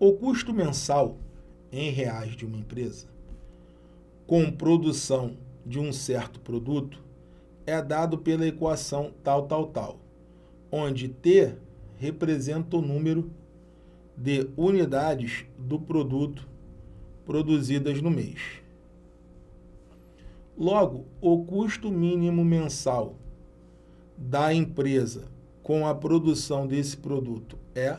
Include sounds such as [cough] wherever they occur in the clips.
O custo mensal em reais de uma empresa com produção de um certo produto é dado pela equação tal, tal, tal, onde T representa o número de unidades do produto produzidas no mês. Logo, o custo mínimo mensal da empresa com a produção desse produto é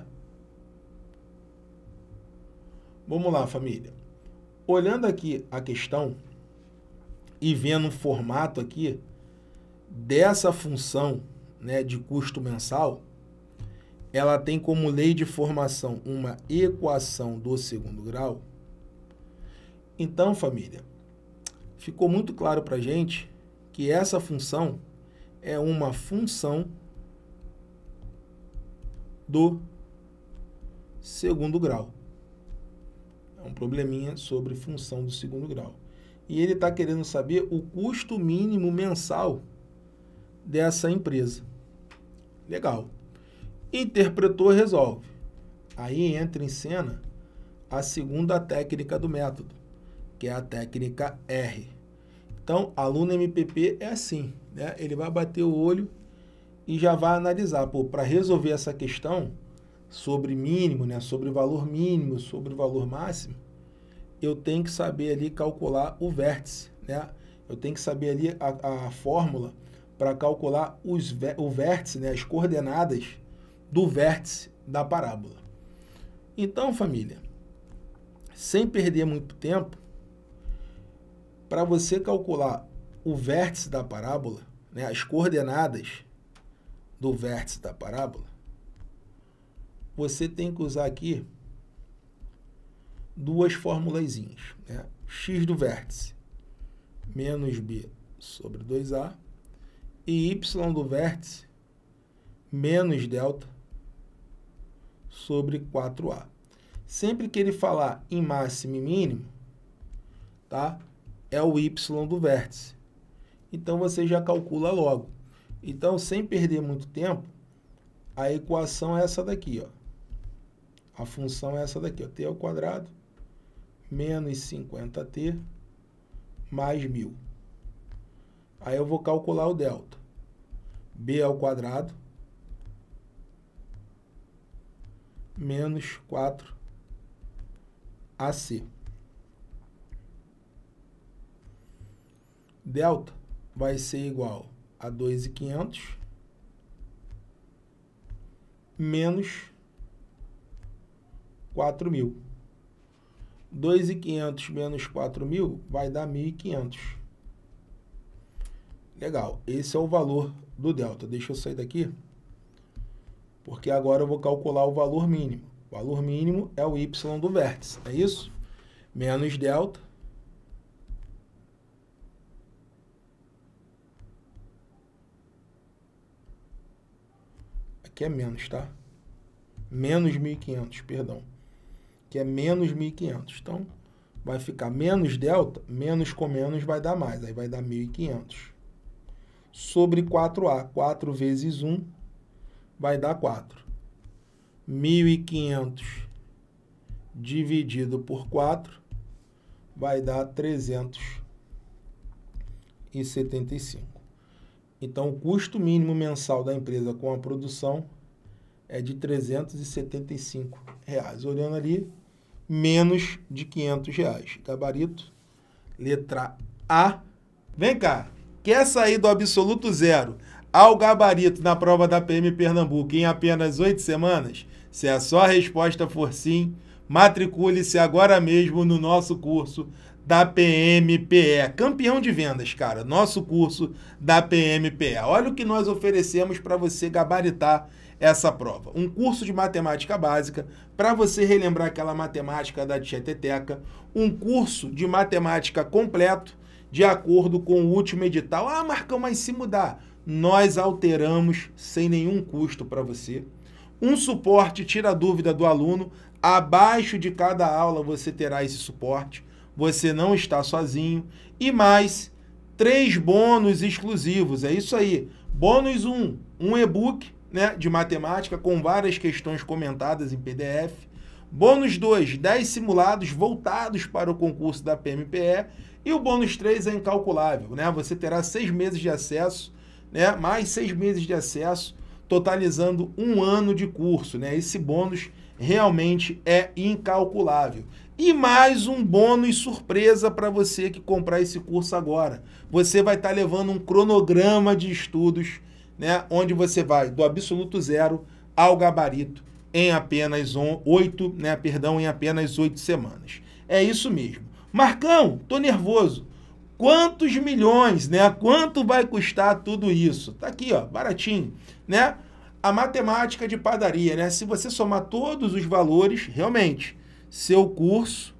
Vamos lá, família. Olhando aqui a questão e vendo o formato aqui dessa função né, de custo mensal, ela tem como lei de formação uma equação do segundo grau. Então, família, ficou muito claro para gente que essa função é uma função do segundo grau. É um probleminha sobre função do segundo grau. E ele está querendo saber o custo mínimo mensal dessa empresa. Legal. Interpretou, resolve. Aí entra em cena a segunda técnica do método, que é a técnica R. Então, aluno MPP é assim, né? Ele vai bater o olho e já vai analisar, para resolver essa questão, sobre mínimo, né, sobre valor mínimo, sobre o valor máximo, eu tenho que saber ali calcular o vértice, né? Eu tenho que saber ali a, a fórmula para calcular os, o vértice, né, as coordenadas do vértice da parábola. Então, família, sem perder muito tempo, para você calcular o vértice da parábola, né, as coordenadas do vértice da parábola, você tem que usar aqui duas formulazinhas. Né? x do vértice menos b sobre 2a e y do vértice menos delta sobre 4a. Sempre que ele falar em máximo e mínimo, tá? é o y do vértice. Então, você já calcula logo. Então, sem perder muito tempo, a equação é essa daqui, ó. A função é essa daqui, ó, t ao quadrado menos 50t mais 1.000. Aí eu vou calcular o delta. b ao quadrado menos 4ac. Delta vai ser igual a 2,500 menos 4 mil. 2.500 menos 4 mil vai dar 1.500. Legal, esse é o valor do delta. Deixa eu sair daqui, porque agora eu vou calcular o valor mínimo. O valor mínimo é o y do vértice, é isso? Menos delta. Aqui é menos, tá? Menos 1.500, perdão que é menos 1.500. Então, vai ficar menos delta, menos com menos vai dar mais, aí vai dar 1.500. Sobre 4A, 4 vezes 1 vai dar 4. 1.500 dividido por 4 vai dar 375. Então, o custo mínimo mensal da empresa com a produção é de 375 reais. Olhando ali, menos de 500 reais. Gabarito, letra A. Vem cá, quer sair do absoluto zero ao gabarito na prova da PM Pernambuco em apenas oito semanas? Se a sua resposta for sim, matricule-se agora mesmo no nosso curso da PMPE, campeão de vendas, cara. Nosso curso da PMPE. Olha o que nós oferecemos para você gabaritar essa prova. Um curso de matemática básica para você relembrar aquela matemática da tieteteca, um curso de matemática completo de acordo com o último edital. Ah, Marcão, mas se mudar, nós alteramos sem nenhum custo para você. Um suporte tira a dúvida do aluno. Abaixo de cada aula você terá esse suporte você não está sozinho. E mais três bônus exclusivos. É isso aí. Bônus 1, um, um e-book né, de matemática com várias questões comentadas em PDF. Bônus 2, 10 simulados voltados para o concurso da PMPE. E o bônus 3 é incalculável, né? Você terá seis meses de acesso, né? Mais seis meses de acesso, totalizando um ano de curso, né? Esse bônus realmente é incalculável. E mais um bônus surpresa para você que comprar esse curso agora. Você vai estar tá levando um cronograma de estudos, né, onde você vai do absoluto zero ao gabarito em apenas oito, né, perdão, em apenas oito semanas. É isso mesmo. Marcão, tô nervoso. Quantos milhões, né? Quanto vai custar tudo isso? Tá aqui, ó, baratinho, né? A matemática de padaria, né? Se você somar todos os valores, realmente seu curso,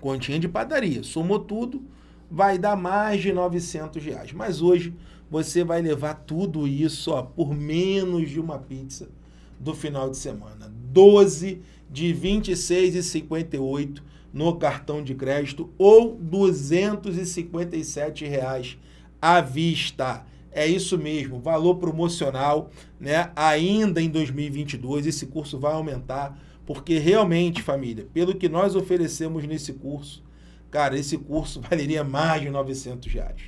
continha de padaria, somou tudo, vai dar mais de 900 reais. Mas hoje você vai levar tudo isso ó, por menos de uma pizza do final de semana. 12 de 26,58 no cartão de crédito ou 257 reais à vista. É isso mesmo, valor promocional, né? Ainda em 2022 esse curso vai aumentar porque realmente, família, pelo que nós oferecemos nesse curso, cara, esse curso [laughs] valeria mais de 900 reais.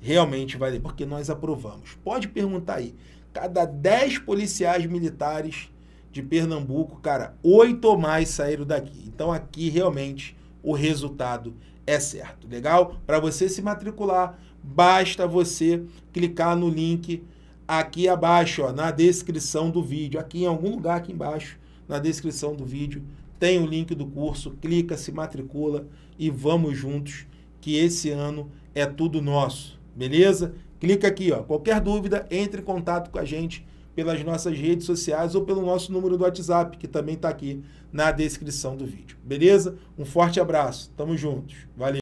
Realmente vale, porque nós aprovamos. Pode perguntar aí. Cada 10 policiais militares de Pernambuco, cara, oito ou mais saíram daqui. Então aqui realmente o resultado é certo, legal? Para você se matricular, basta você clicar no link aqui abaixo, ó, na descrição do vídeo, aqui em algum lugar aqui embaixo na descrição do vídeo. Tem o link do curso, clica, se matricula e vamos juntos, que esse ano é tudo nosso, beleza? Clica aqui, ó. Qualquer dúvida, entre em contato com a gente pelas nossas redes sociais ou pelo nosso número do WhatsApp, que também está aqui na descrição do vídeo. Beleza? Um forte abraço. Tamo juntos. Valeu.